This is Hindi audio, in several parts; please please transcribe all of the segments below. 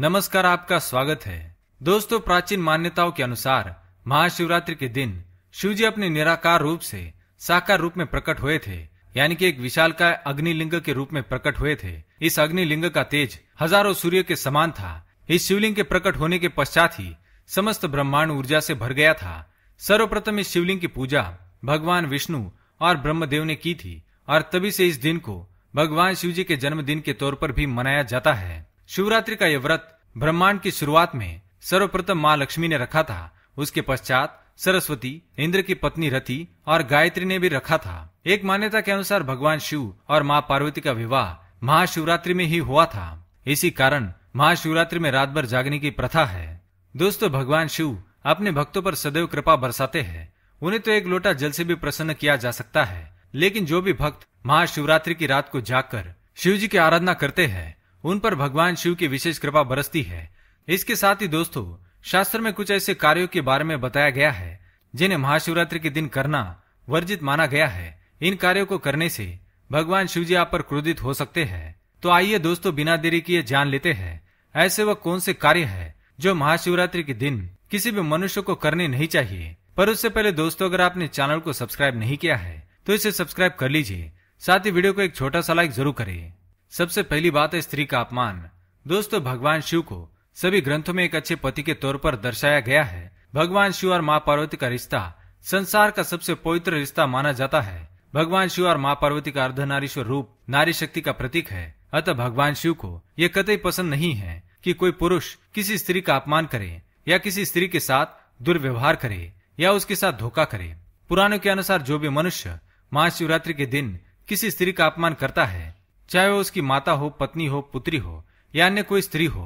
नमस्कार आपका स्वागत है दोस्तों प्राचीन मान्यताओं के अनुसार महाशिवरात्रि के दिन शिव जी अपने निराकार रूप से साकार रूप में प्रकट हुए थे यानी कि एक विशाल का अग्निलिंग के रूप में प्रकट हुए थे इस अग्निलिंग का तेज हजारों सूर्य के समान था इस शिवलिंग के प्रकट होने के पश्चात ही समस्त ब्रह्मांड ऊर्जा से भर गया था सर्वप्रथम इस शिवलिंग की पूजा भगवान विष्णु और ब्रह्मदेव ने की थी और तभी से इस दिन को भगवान शिव जी के जन्मदिन के तौर पर भी मनाया जाता है शिवरात्रि का यह व्रत ब्रह्मांड की शुरुआत में सर्वप्रथम माँ लक्ष्मी ने रखा था उसके पश्चात सरस्वती इंद्र की पत्नी रति और गायत्री ने भी रखा था एक मान्यता के अनुसार भगवान शिव और माँ पार्वती का विवाह महाशिवरात्रि में ही हुआ था इसी कारण महाशिवरात्रि में रात भर जागने की प्रथा है दोस्तों भगवान शिव अपने भक्तों पर सदैव कृपा बरसाते हैं उन्हें तो एक लोटा जल से भी प्रसन्न किया जा सकता है लेकिन जो भी भक्त महाशिवरात्रि की रात को जागकर शिव जी की आराधना करते हैं उन पर भगवान शिव की विशेष कृपा बरसती है इसके साथ ही दोस्तों शास्त्र में कुछ ऐसे कार्यों के बारे में बताया गया है जिन्हें महाशिवरात्रि के दिन करना वर्जित माना गया है इन कार्यों को करने से भगवान शिव जी आप पर क्रोधित हो सकते हैं तो आइए दोस्तों बिना देरी किए जान लेते हैं ऐसे वह कौन से कार्य है जो महाशिवरात्रि के दिन किसी भी मनुष्य को करने नहीं चाहिए पर उससे पहले दोस्तों अगर आपने चैनल को सब्सक्राइब नहीं किया है तो इसे सब्सक्राइब कर लीजिए साथ ही वीडियो को एक छोटा सा लाइक जरूर करें सबसे पहली बात है स्त्री का अपमान दोस्तों भगवान शिव को सभी ग्रंथों में एक अच्छे पति के तौर पर दर्शाया गया है भगवान शिव और माँ पार्वती का रिश्ता संसार का सबसे पवित्र रिश्ता माना जाता है भगवान शिव और माँ पार्वती का अर्धनारीश्वर रूप नारी शक्ति का प्रतीक है अतः भगवान शिव को यह कतई पसंद नहीं है कि कोई पुरुष किसी स्त्री का अपमान करे या किसी स्त्री के साथ दुर्व्यवहार करे या उसके साथ धोखा करे पुराणों के अनुसार जो भी मनुष्य महाशिवरात्रि के दिन किसी स्त्री का अपमान करता है चाहे वह उसकी माता हो पत्नी हो पुत्री हो या अन्य कोई स्त्री हो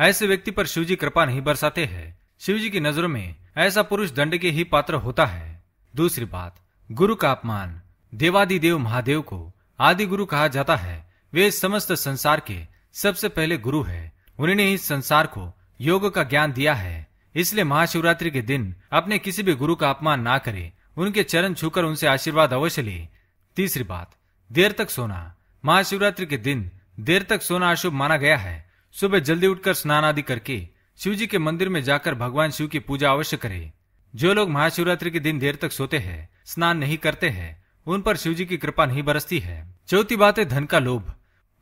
ऐसे व्यक्ति पर शिवजी कृपा नहीं बरसाते हैं शिवजी की नजरों में ऐसा पुरुष दंड के ही पात्र होता है दूसरी बात गुरु का अपमान देवादि देव महादेव को आदि गुरु कहा जाता है वे समस्त संसार के सबसे पहले गुरु है उन्होंने इस संसार को योग का ज्ञान दिया है इसलिए महाशिवरात्रि के दिन अपने किसी भी गुरु का अपमान ना करें उनके चरण छूकर उनसे आशीर्वाद अवश्य ले तीसरी बात देर तक सोना महाशिवरात्रि के दिन देर तक सोना अशुभ माना गया है सुबह जल्दी उठकर स्नान आदि करके शिव जी के मंदिर में जाकर भगवान शिव की पूजा अवश्य करें जो लोग महाशिवरात्रि के दिन देर तक सोते हैं स्नान नहीं करते हैं उन पर शिव जी की कृपा नहीं बरसती है चौथी बात है धन का लोभ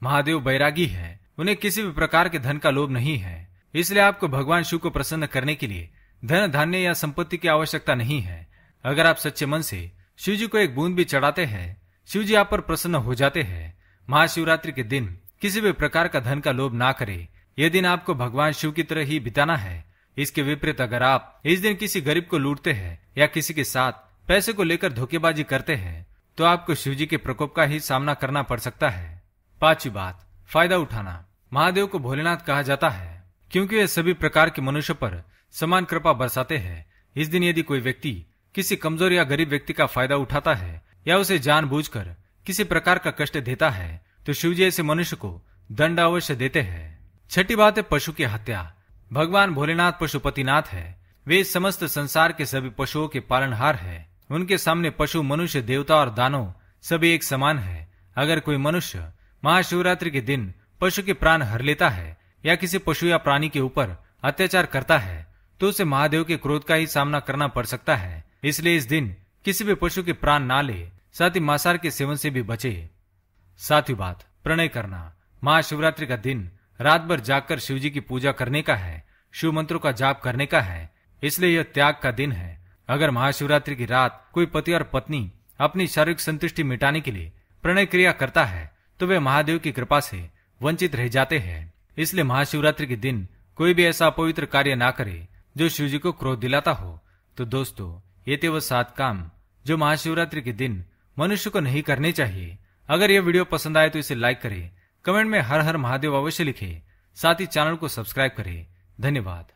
महादेव बैरागी है उन्हें किसी भी प्रकार के धन का लोभ नहीं है इसलिए आपको भगवान शिव को प्रसन्न करने के लिए धन धान्य या संपत्ति की आवश्यकता नहीं है अगर आप सच्चे मन से शिव जी को एक बूंद भी चढ़ाते हैं शिव जी आप पर प्रसन्न हो जाते हैं महाशिवरात्रि के दिन किसी भी प्रकार का धन का लोभ ना करें यह दिन आपको भगवान शिव की तरह ही बिताना है इसके विपरीत अगर आप इस दिन किसी गरीब को लूटते हैं या किसी के साथ पैसे को लेकर धोखेबाजी करते हैं तो आपको शिव जी के प्रकोप का ही सामना करना पड़ सकता है पांचवी बात फायदा उठाना महादेव को भोलेनाथ कहा जाता है क्योंकि वे सभी प्रकार के मनुष्य पर समान कृपा बरसाते हैं इस दिन यदि कोई व्यक्ति किसी कमजोर या गरीब व्यक्ति का फायदा उठाता है या उसे जानबूझकर किसी प्रकार का कष्ट देता है तो जी ऐसे मनुष्य को दंड अवश्य देते हैं छठी बात है पशु की हत्या भगवान भोलेनाथ पशुपतिनाथ है वे समस्त संसार के सभी पशुओं के पालनहार है उनके सामने पशु मनुष्य देवता और दानो सभी एक समान है अगर कोई मनुष्य महाशिवरात्रि के दिन पशु के प्राण हर लेता है या किसी पशु या प्राणी के ऊपर अत्याचार करता है तो उसे महादेव के क्रोध का ही सामना करना पड़ सकता है इसलिए इस दिन किसी भी पशु के प्राण ना ले साथ ही मांसाहार के सेवन से भी बचे ही बात प्रणय करना महाशिवरात्रि का दिन रात भर जाकर शिव जी की पूजा करने का है शिव मंत्रों का जाप करने का है इसलिए यह त्याग का दिन है अगर महाशिवरात्रि की रात कोई पति और पत्नी अपनी शारीरिक संतुष्टि मिटाने के लिए प्रणय क्रिया करता है तो वे महादेव की कृपा से वंचित रह जाते हैं इसलिए महाशिवरात्रि के दिन कोई भी ऐसा अपवित्र कार्य ना करे जो शिव जी को क्रोध दिलाता हो तो दोस्तों ये थे वो सात काम जो महाशिवरात्रि के दिन मनुष्य को नहीं करने चाहिए अगर यह वीडियो पसंद आए तो इसे लाइक करें कमेंट में हर हर महादेव अवश्य लिखें साथ ही चैनल को सब्सक्राइब करें धन्यवाद